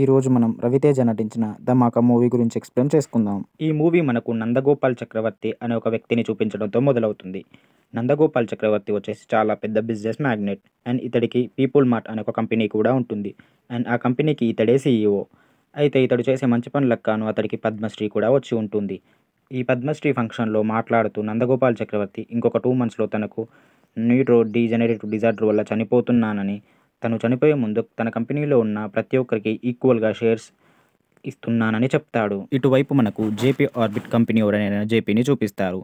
ఈరోజు మనం రవితేజ నటించిన ధమాకా మూవీ గురించి ఎక్స్ప్లెయిన్ చేసుకుందాం ఈ మూవీ మనకు నందగోపాల్ చక్రవర్తి అనే ఒక వ్యక్తిని చూపించడంతో మొదలవుతుంది నందగోపాల్ చక్రవర్తి వచ్చేసి చాలా పెద్ద బిజినెస్ మ్యాగ్నెట్ అండ్ ఇతడికి పీపుల్ మార్ట్ అనే ఒక కంపెనీ కూడా ఉంటుంది అండ్ ఆ కంపెనీకి ఇతడే సీఈఓ అయితే ఇతడు చేసే మంచి పనులకు కాను అతడికి పద్మశ్రీ కూడా వచ్చి ఉంటుంది ఈ పద్మశ్రీ ఫంక్షన్లో మాట్లాడుతూ నందగోపాల్ చక్రవర్తి ఇంకొక టూ మంత్స్లో తనకు న్యూట్రో డీజనరేటివ్ డిజార్డర్ వల్ల చనిపోతున్నానని తను చనిపోయే ముందు తన కంపెనీలో ఉన్న ప్రతి ఒక్కరికి ఈక్వల్గా షేర్స్ ఇస్తున్నానని చెప్తాడు ఇటువైపు మనకు జేపీ ఆర్బిట్ కంపెనీ ఎవరైనా జేపీని చూపిస్తారు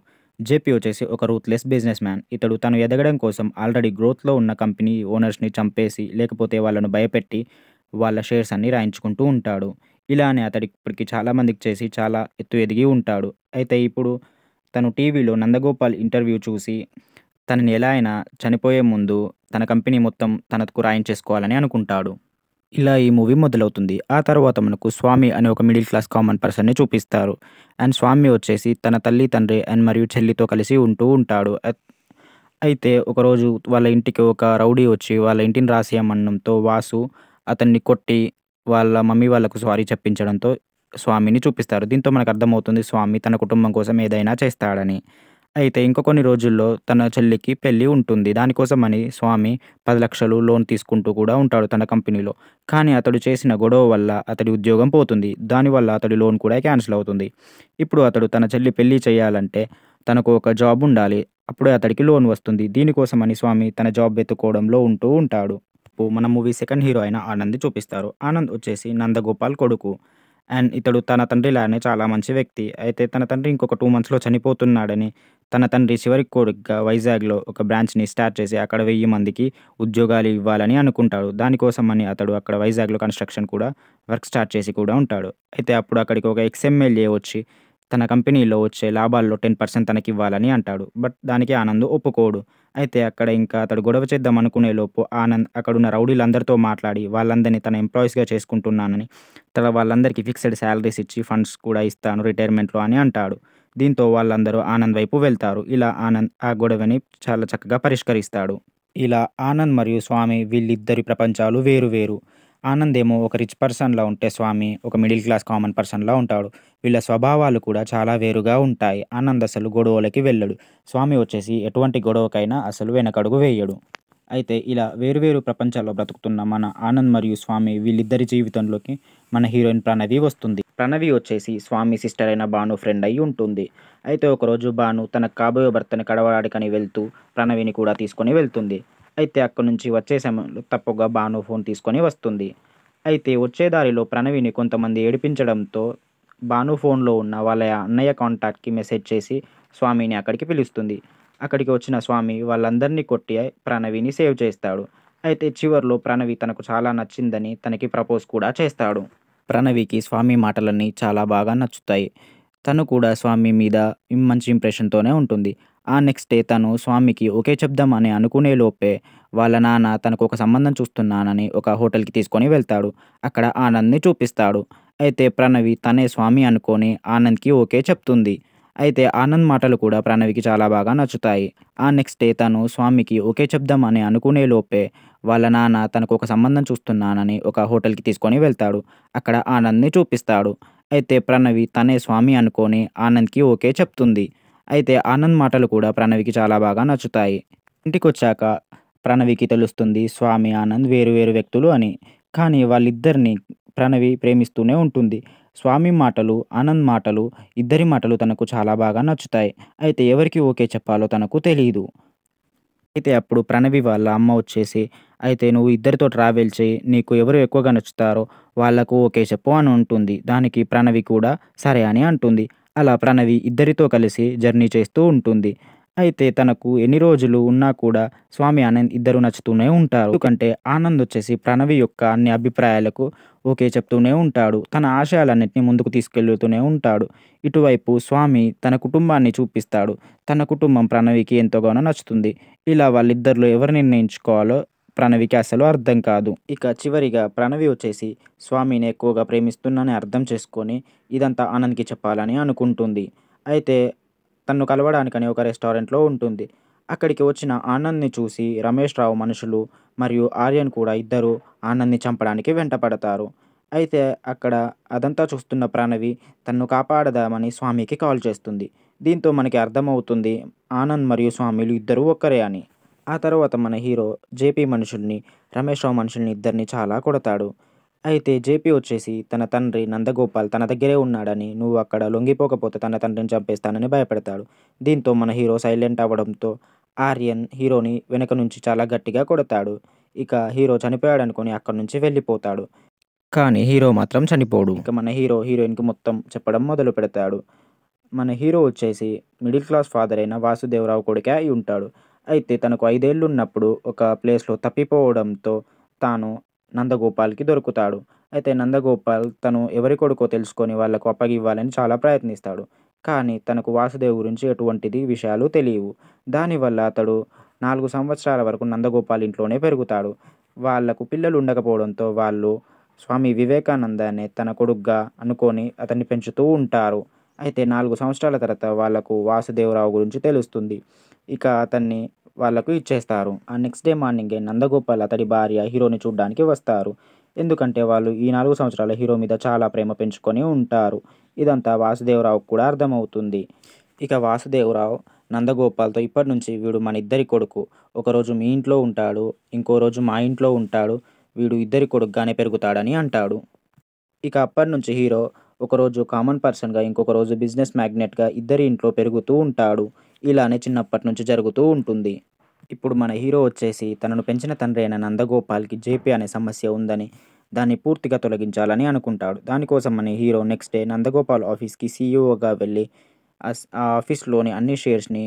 జేపీ వచ్చేసి ఒక రూత్లెస్ బిజినెస్ మ్యాన్ ఇతడు తను ఎదగడం కోసం ఆల్రెడీ గ్రోత్లో ఉన్న కంపెనీ ఓనర్స్ని చంపేసి లేకపోతే వాళ్ళను భయపెట్టి వాళ్ళ షేర్స్ అన్నీ రాయించుకుంటూ ఉంటాడు ఇలానే అతడి ఇప్పటికి చాలామందికి చేసి చాలా ఎత్తు ఎదిగి ఉంటాడు అయితే ఇప్పుడు తను టీవీలో నందగోపాల్ ఇంటర్వ్యూ చూసి తనని ఎలా అయినా చనిపోయే ముందు తన కంపెనీ మొత్తం తనకు రాయించేసుకోవాలని అనుకుంటాడు ఇలా ఈ మూవీ మొదలవుతుంది ఆ తర్వాత మనకు స్వామి అనే ఒక మిడిల్ క్లాస్ కామన్ పర్సన్ని చూపిస్తారు అండ్ స్వామి వచ్చేసి తన తల్లి తండ్రి అండ్ మరియు చెల్లితో కలిసి ఉంటూ ఉంటాడు అయితే ఒకరోజు వాళ్ళ ఇంటికి ఒక రౌడీ వచ్చి వాళ్ళ ఇంటిని రాసేయమనడంతో వాసు అతన్ని కొట్టి వాళ్ళ మమ్మీ వాళ్ళకు సారీ చెప్పించడంతో స్వామిని చూపిస్తారు దీంతో మనకు అర్థమవుతుంది స్వామి తన కుటుంబం కోసం ఏదైనా చేస్తాడని అయితే ఇంక కొన్ని రోజుల్లో తన చెల్లికి పెళ్లి ఉంటుంది దానికోసమని స్వామి పది లక్షలు లోన్ తీసుకుంటూ కూడా ఉంటాడు తన కంపెనీలో కానీ అతడు చేసిన గొడవ వల్ల అతడి ఉద్యోగం పోతుంది దానివల్ల అతడి లోన్ కూడా క్యాన్సిల్ అవుతుంది ఇప్పుడు అతడు తన చెల్లి పెళ్లి చేయాలంటే తనకు ఒక జాబ్ ఉండాలి అప్పుడే అతడికి లోన్ వస్తుంది దీనికోసమని స్వామి తన జాబ్ వెతుక్కోవడంలో ఉంటూ ఉంటాడు మన మూవీ సెకండ్ హీరో అయిన ఆనంద్ చూపిస్తారు ఆనంద్ వచ్చేసి నందగోపాల్ కొడుకు అండ్ ఇతడు తన తండ్రి లానే చాలా మంచి వ్యక్తి అయితే తన తండ్రి ఇంకొక టూ మంత్స్లో చనిపోతున్నాడని తన తండ్రి చివరి కోడుగ్గా వైజాగ్లో ఒక బ్రాంచ్ని స్టార్ట్ చేసి అక్కడ వెయ్యి మందికి ఉద్యోగాలు ఇవ్వాలని అనుకుంటాడు దానికోసం అని అతడు అక్కడ వైజాగ్లో కన్స్ట్రక్షన్ కూడా వర్క్ స్టార్ట్ చేసి కూడా ఉంటాడు అయితే అప్పుడు అక్కడికి ఒక ఎక్స్ఎమ్ఎల్ఏ వచ్చి తన కంపెనీలో వచ్చే లాభాల్లో టెన్ పర్సెంట్ తనకి ఇవ్వాలని అంటాడు బట్ దానికి ఆనంద్ ఒప్పుకోడు అయితే అక్కడ ఇంకా అతడు గొడవ చేద్దాం అనుకునే లోపు ఆనంద్ అక్కడున్న రౌడీలందరితో మాట్లాడి వాళ్ళందరినీ తన ఎంప్లాయీస్గా చేసుకుంటున్నానని తన వాళ్ళందరికీ ఫిక్స్డ్ శాలరీస్ ఇచ్చి ఫండ్స్ కూడా ఇస్తాను రిటైర్మెంట్లో అని అంటాడు దీంతో వాళ్ళందరూ ఆనంద్ వైపు వెళ్తారు ఇలా ఆనంద్ ఆ గొడవని చాలా చక్కగా పరిష్కరిస్తాడు ఇలా ఆనంద్ మరియు స్వామి వీళ్ళిద్దరి ప్రపంచాలు వేరు వేరు ఆనంద్ ఏమో ఒక రిచ్ పర్సన్లా ఉంటే స్వామి ఒక మిడిల్ క్లాస్ కామన్ పర్సన్లా ఉంటాడు వీళ్ళ స్వభావాలు కూడా చాలా వేరుగా ఉంటాయి ఆనంద్ అసలు గొడవలకి వెళ్ళడు స్వామి వచ్చేసి ఎటువంటి గొడవకైనా అసలు వెనకడుగు వేయడు అయితే ఇలా వేరువేరు ప్రపంచాల్లో బ్రతుకుతున్న మన ఆనంద్ మరియు స్వామి వీళ్ళిద్దరి జీవితంలోకి మన హీరోయిన్ ప్రణవి వస్తుంది ప్రణవి వచ్చేసి స్వామి సిస్టర్ అయిన భాను ఫ్రెండ్ అయి ఉంటుంది అయితే ఒకరోజు భాను తన కాబోయే భర్తని కడవడానికని వెళ్తూ ప్రణవిని కూడా తీసుకొని వెళ్తుంది అయితే అక్కడి నుంచి వచ్చే సమయంలో తప్పుగా భాను ఫోన్ తీసుకొని వస్తుంది అయితే వచ్చే దారిలో ప్రణవిని కొంతమంది ఏడిపించడంతో భాను ఫోన్లో ఉన్న వాళ్ళ అన్నయ్య కాంటాక్ట్కి మెసేజ్ చేసి స్వామిని అక్కడికి పిలుస్తుంది అక్కడికి వచ్చిన స్వామి వాళ్ళందరినీ కొట్టి ప్రణవిని సేవ్ చేస్తాడు అయితే చివరిలో ప్రణవి తనకు చాలా నచ్చిందని తనకి ప్రపోజ్ కూడా చేస్తాడు ప్రణవికి స్వామి మాటలన్నీ చాలా బాగా నచ్చుతాయి తను కూడా స్వామి మీద మంచి ఇంప్రెషన్తోనే ఉంటుంది ఆ నెక్స్ట్ డే తను స్వామికి ఓకే చెప్దాం అని అనుకునే లోపే వాళ్ళ నాన్న తనకు ఒక సంబంధం చూస్తున్నానని ఒక హోటల్కి తీసుకొని వెళ్తాడు అక్కడ ఆనంద్ని చూపిస్తాడు అయితే ప్రణవి తనే స్వామి అనుకొని ఆనంద్కి ఓకే చెప్తుంది అయితే ఆనంద్ మాటలు కూడా ప్రణవికి చాలా బాగా నచ్చుతాయి ఆ నెక్స్ట్ డే తను స్వామికి ఓకే చెప్దామని అనుకునే లోపే వాళ్ళ నాన్న తనకు ఒక సంబంధం చూస్తున్నానని ఒక హోటల్కి తీసుకొని వెళ్తాడు అక్కడ ఆనంద్ని చూపిస్తాడు అయితే ప్రణవి తనే స్వామి అనుకొని ఆనంద్కి ఓకే చెప్తుంది అయితే ఆనంద్ మాటలు కూడా ప్రణవికి చాలా బాగా నచ్చుతాయి ఇంటికి వచ్చాక ప్రణవికి తెలుస్తుంది స్వామి ఆనంద్ వేరు వేరు వ్యక్తులు అని కానీ వాళ్ళిద్దరిని ప్రణవి ప్రేమిస్తూనే ఉంటుంది స్వామి మాటలు ఆనంద్ మాటలు ఇద్దరి మాటలు తనకు చాలా బాగా నచ్చుతాయి అయితే ఎవరికి ఓకే చెప్పాలో తనకు తెలియదు అయితే అప్పుడు ప్రణవి వాళ్ళ అమ్మ వచ్చేసి అయితే నువ్వు ఇద్దరితో ట్రావెల్ చేయి నీకు ఎవరు ఎక్కువగా నచ్చుతారో వాళ్లకు ఓకే చెప్పు అని ఉంటుంది దానికి ప్రణవి కూడా సరే అని అంటుంది అలా ప్రణవి ఇద్దరితో కలిసి జర్నీ చేస్తూ ఉంటుంది అయితే తనకు ఎన్ని రోజులు ఉన్నా కూడా స్వామి ఆనంద్ ఇద్దరు నచ్చుతూనే ఉంటారు ఎందుకంటే ఆనంద్ వచ్చేసి ప్రణవి యొక్క అన్ని అభిప్రాయాలకు ఓకే చెప్తూనే ఉంటాడు తన ఆశయాలన్నింటినీ ముందుకు తీసుకెళ్తూనే ఉంటాడు ఇటువైపు స్వామి తన కుటుంబాన్ని చూపిస్తాడు తన కుటుంబం ప్రణవికి ఎంతగానో నచ్చుతుంది ఇలా వాళ్ళిద్దరిలో ఎవరు నిర్ణయించుకోవాలో ప్రణవికి అసలు అర్థం కాదు ఇక చివరిగా ప్రణవి వచ్చేసి స్వామిని ఎక్కువగా ప్రేమిస్తున్నానని అర్థం చేసుకొని ఇదంతా ఆనంద్కి చెప్పాలని అనుకుంటుంది అయితే తన్ను కలవడానికని ఒక రెస్టారెంట్లో ఉంటుంది అక్కడికి వచ్చిన ఆనంద్ని చూసి రమేష్ రావు మనుషులు మరియు ఆర్యన్ కూడా ఇద్దరు ఆనంద్ని చంపడానికి వెంటపడతారు అయితే అక్కడ అదంతా చూస్తున్న ప్రణవి తన్ను కాపాడదామని స్వామికి కాల్ చేస్తుంది దీంతో మనకి అర్థమవుతుంది ఆనంద్ మరియు స్వామిలు ఇద్దరు ఒక్కరే అని ఆ తర్వాత మన హీరో జేపీ మనుషుల్ని రమేష్ రావు మనుషుల్ని ఇద్దరిని చాలా కొడతాడు అయితే జేపీ వచ్చేసి తన తండ్రి నందగోపాల్ తన దగ్గరే ఉన్నాడని నువ్వు అక్కడ లొంగిపోకపోతే తన తండ్రిని చంపేస్తానని భయపెడతాడు దీంతో మన హీరో సైలెంట్ అవ్వడంతో ఆర్యన్ హీరోని వెనక నుంచి చాలా గట్టిగా కొడతాడు ఇక హీరో చనిపోయాడు అనుకుని అక్కడి నుంచి వెళ్ళిపోతాడు కానీ హీరో మాత్రం చనిపోడు ఇక మన హీరో హీరోయిన్కి మొత్తం చెప్పడం మొదలు పెడతాడు మన హీరో వచ్చేసి మిడిల్ క్లాస్ ఫాదర్ అయిన వాసుదేవరావు కొడుకే అయి ఉంటాడు అయితే తనకు ఐదేళ్ళు ఉన్నప్పుడు ఒక ప్లేస్లో తప్పిపోవడంతో తాను నందగోపాల్కి దొరుకుతాడు అయితే నందగోపాల్ తను ఎవరి కొడుకో తెలుసుకొని వాళ్ళకు అప్పగివ్వాలని చాలా ప్రయత్నిస్తాడు కానీ తనకు వాసుదేవ్ గురించి ఎటువంటిది విషయాలు తెలియవు దానివల్ల అతడు నాలుగు సంవత్సరాల వరకు నందగోపాల్ ఇంట్లోనే పెరుగుతాడు వాళ్లకు పిల్లలు ఉండకపోవడంతో వాళ్ళు స్వామి వివేకానందాన్ని తన కొడుగ్గా అనుకొని అతన్ని పెంచుతూ ఉంటారు అయితే నాలుగు సంవత్సరాల తర్వాత వాళ్లకు వాసుదేవరావు గురించి తెలుస్తుంది ఇక అతన్ని వాళ్లకు ఇచ్చేస్తారు ఆ నెక్స్ట్ డే మార్నింగే నందగోపాల్ అతడి భార్య హీరోని చూడ్డానికి వస్తారు ఎందుకంటే వాళ్ళు ఈ నాలుగు సంవత్సరాల హీరో మీద చాలా ప్రేమ పెంచుకొని ఉంటారు ఇదంతా వాసుదేవరావు కూడా అర్థమవుతుంది ఇక వాసుదేవరావు నందగోపాల్తో ఇప్పటి నుంచి వీడు మన ఇద్దరి కొడుకు ఒకరోజు మీ ఇంట్లో ఉంటాడు ఇంకో రోజు మా ఇంట్లో ఉంటాడు వీడు ఇద్దరి కొడుకుగానే పెరుగుతాడని అంటాడు ఇక అప్పటి నుంచి హీరో ఒకరోజు కామన్ పర్సన్గా ఇంకొక రోజు బిజినెస్ మ్యాగ్నెట్గా ఇద్దరి ఇంట్లో పెరుగుతూ ఉంటాడు ఇలానే చిన్నప్పటి నుంచి జరుగుతూ ఉంటుంది ఇప్పుడు మన హీరో వచ్చేసి తనను పెంచిన తండ్రి అయిన నందగోపాల్కి జేపీ అనే సమస్య ఉందని దాన్ని పూర్తిగా తొలగించాలని అనుకుంటాడు దానికోసం మన హీరో నెక్స్ట్ డే నందగోపాల్ ఆఫీస్కి సీఈఓగా వెళ్ళి ఆ ఆఫీస్లోని అన్ని షేర్స్ని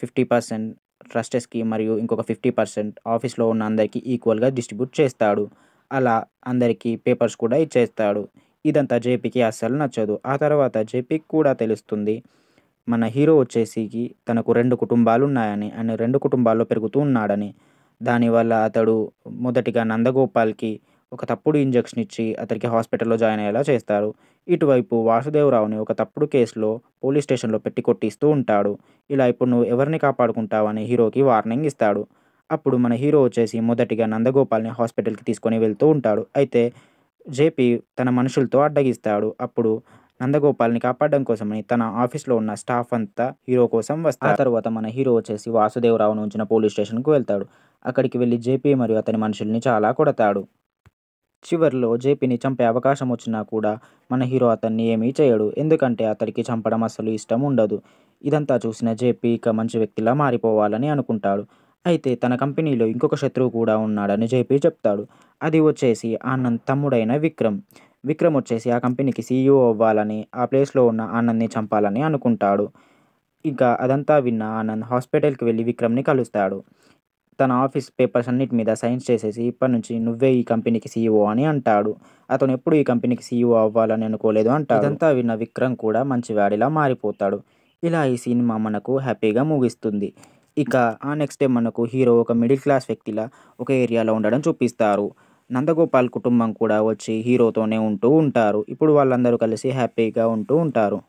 ఫిఫ్టీ పర్సెంట్ ట్రస్టెస్కి మరియు ఇంకొక ఫిఫ్టీ పర్సెంట్ ఆఫీస్లో ఉన్న అందరికీ ఈక్వల్గా డిస్ట్రిబ్యూట్ చేస్తాడు అలా అందరికీ పేపర్స్ కూడా ఇచ్చేస్తాడు ఇదంతా జేపీకి అస్సలు నచ్చదు ఆ తర్వాత జేపీకి కూడా తెలుస్తుంది మన హీరో వచ్చేసికి తనకు రెండు కుటుంబాలు ఉన్నాయని అని రెండు కుటుంబాల్లో పెరుగుతూ ఉన్నాడని దానివల్ల అతడు మొదటిగా నందగోపాల్కి ఒక తప్పుడు ఇంజెక్షన్ ఇచ్చి అతడికి హాస్పిటల్లో జాయిన్ అయ్యేలా చేస్తారు ఇటువైపు వాసుదేవరావుని ఒక తప్పుడు కేసులో పోలీస్ స్టేషన్లో పెట్టి కొట్టిస్తూ ఉంటాడు ఇలా ఇప్పుడు నువ్వు ఎవరిని కాపాడుకుంటావని హీరోకి వార్నింగ్ ఇస్తాడు అప్పుడు మన హీరో వచ్చేసి మొదటిగా నందగోపాల్ని హాస్పిటల్కి తీసుకొని వెళ్తూ ఉంటాడు అయితే జేపీ తన మనుషులతో అడ్డగిస్తాడు అప్పుడు నందగోపాల్ని కాపాడడం కోసమని తన ఆఫీస్లో ఉన్న స్టాఫ్ అంతా హీరో కోసం వస్తారు ఆ తర్వాత మన హీరో వచ్చేసి వాసుదేవరావును ఉంచిన పోలీస్ స్టేషన్కు వెళ్తాడు అక్కడికి వెళ్ళి జేపీ మరియు అతని మనుషుల్ని చాలా కొడతాడు చివరిలో జేపీని చంపే అవకాశం వచ్చినా కూడా మన హీరో అతన్ని ఏమీ చేయడు ఎందుకంటే అతడికి చంపడం అసలు ఇష్టం ఉండదు ఇదంతా చూసిన జేపీ ఇక మంచి వ్యక్తిలా మారిపోవాలని అనుకుంటాడు అయితే తన కంపెనీలో ఇంకొక శత్రువు కూడా ఉన్నాడని జేపీ చెప్తాడు అది వచ్చేసి ఆనంద్ తమ్ముడైన విక్రమ్ విక్రమ్ వచ్చేసి ఆ కంపెనీకి సీఈఓ అవ్వాలని ఆ ప్లేస్లో ఉన్న ఆనంద్ని చంపాలని అనుకుంటాడు ఇంకా అదంతా విన్న ఆనంద్ హాస్పిటల్కి వెళ్ళి విక్రమ్ని కలుస్తాడు తన ఆఫీస్ పేపర్స్ అన్నిటి మీద సైన్స్ చేసేసి ఇప్పటి నుంచి నువ్వే ఈ కంపెనీకి సీఈఓ అని అంటాడు అతను ఎప్పుడు ఈ కంపెనీకి సీఈఓ అవ్వాలని అనుకోలేదు అంటాడు అదంతా విన్న విక్రమ్ కూడా మంచి వాడిలా మారిపోతాడు ఇలా ఈ సినిమా మనకు హ్యాపీగా ముగిస్తుంది ఇక ఆ నెక్స్ట్ డే మనకు హీరో ఒక మిడిల్ క్లాస్ వ్యక్తిలా ఒక ఏరియాలో ఉండడం చూపిస్తారు నందగోపాల్ కుటుంబం కూడా వచ్చి హీరోతోనే ఉంటూ ఉంటారు ఇప్పుడు వాళ్ళందరూ కలిసి హ్యాపీగా ఉంటూ ఉంటారు